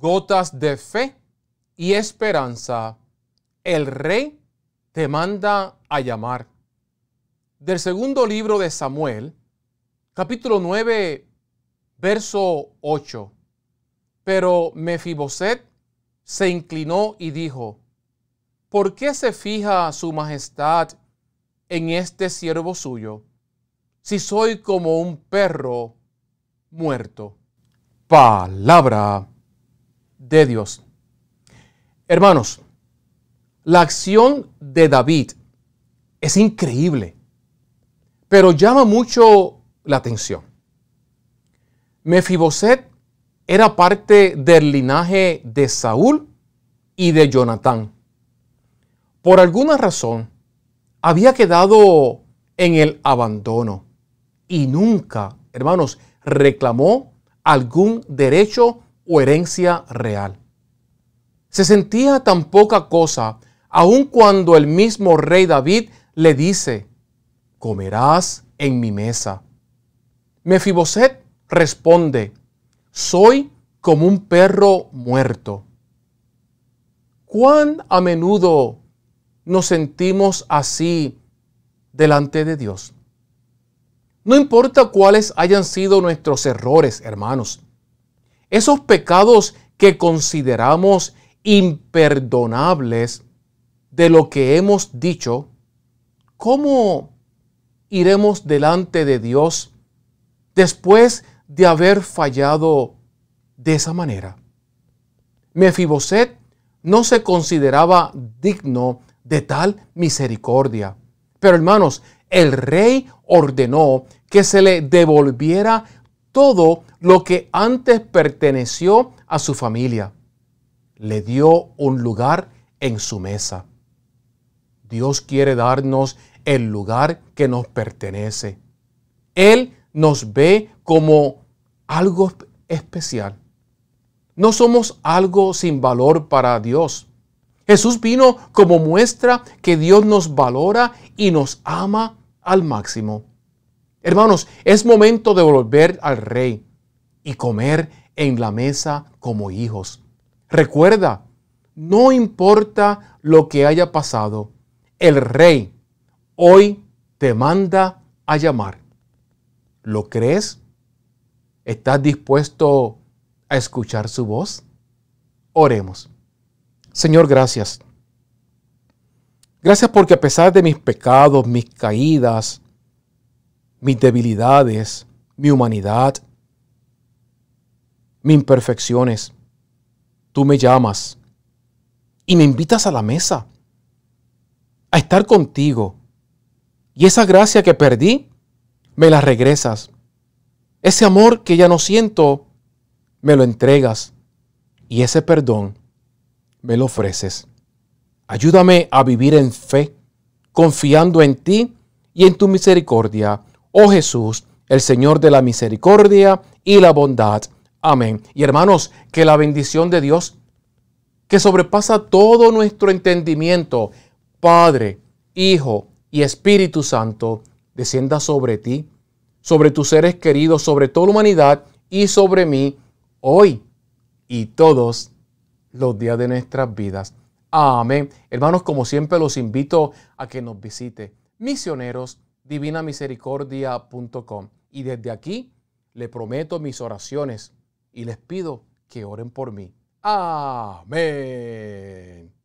gotas de fe y esperanza, el rey te manda a llamar. Del segundo libro de Samuel, capítulo 9, verso 8. Pero Mefiboset se inclinó y dijo, ¿por qué se fija su majestad en este siervo suyo, si soy como un perro muerto? Palabra de Dios. Hermanos, la acción de David es increíble, pero llama mucho la atención. Mefiboset era parte del linaje de Saúl y de Jonatán. Por alguna razón, había quedado en el abandono y nunca, hermanos, reclamó algún derecho o herencia real. Se sentía tan poca cosa, aun cuando el mismo rey David le dice, comerás en mi mesa. Mefiboset responde, soy como un perro muerto. ¿Cuán a menudo nos sentimos así delante de Dios? No importa cuáles hayan sido nuestros errores, hermanos. Esos pecados que consideramos imperdonables de lo que hemos dicho, ¿cómo iremos delante de Dios después de haber fallado de esa manera? Mefiboset no se consideraba digno de tal misericordia. Pero hermanos, el rey ordenó que se le devolviera todo lo que antes perteneció a su familia. Le dio un lugar en su mesa. Dios quiere darnos el lugar que nos pertenece. Él nos ve como algo especial. No somos algo sin valor para Dios. Jesús vino como muestra que Dios nos valora y nos ama al máximo. Hermanos, es momento de volver al rey y comer en la mesa como hijos. Recuerda, no importa lo que haya pasado, el rey hoy te manda a llamar. ¿Lo crees? ¿Estás dispuesto a escuchar su voz? Oremos. Señor, gracias. Gracias porque a pesar de mis pecados, mis caídas, mis debilidades, mi humanidad, mis imperfecciones. Tú me llamas y me invitas a la mesa, a estar contigo. Y esa gracia que perdí, me la regresas. Ese amor que ya no siento, me lo entregas. Y ese perdón, me lo ofreces. Ayúdame a vivir en fe, confiando en ti y en tu misericordia oh Jesús, el Señor de la misericordia y la bondad. Amén. Y hermanos, que la bendición de Dios, que sobrepasa todo nuestro entendimiento, Padre, Hijo y Espíritu Santo, descienda sobre ti, sobre tus seres queridos, sobre toda la humanidad y sobre mí hoy y todos los días de nuestras vidas. Amén. Hermanos, como siempre los invito a que nos visite misioneros divinamisericordia.com. Y desde aquí le prometo mis oraciones y les pido que oren por mí. Amén.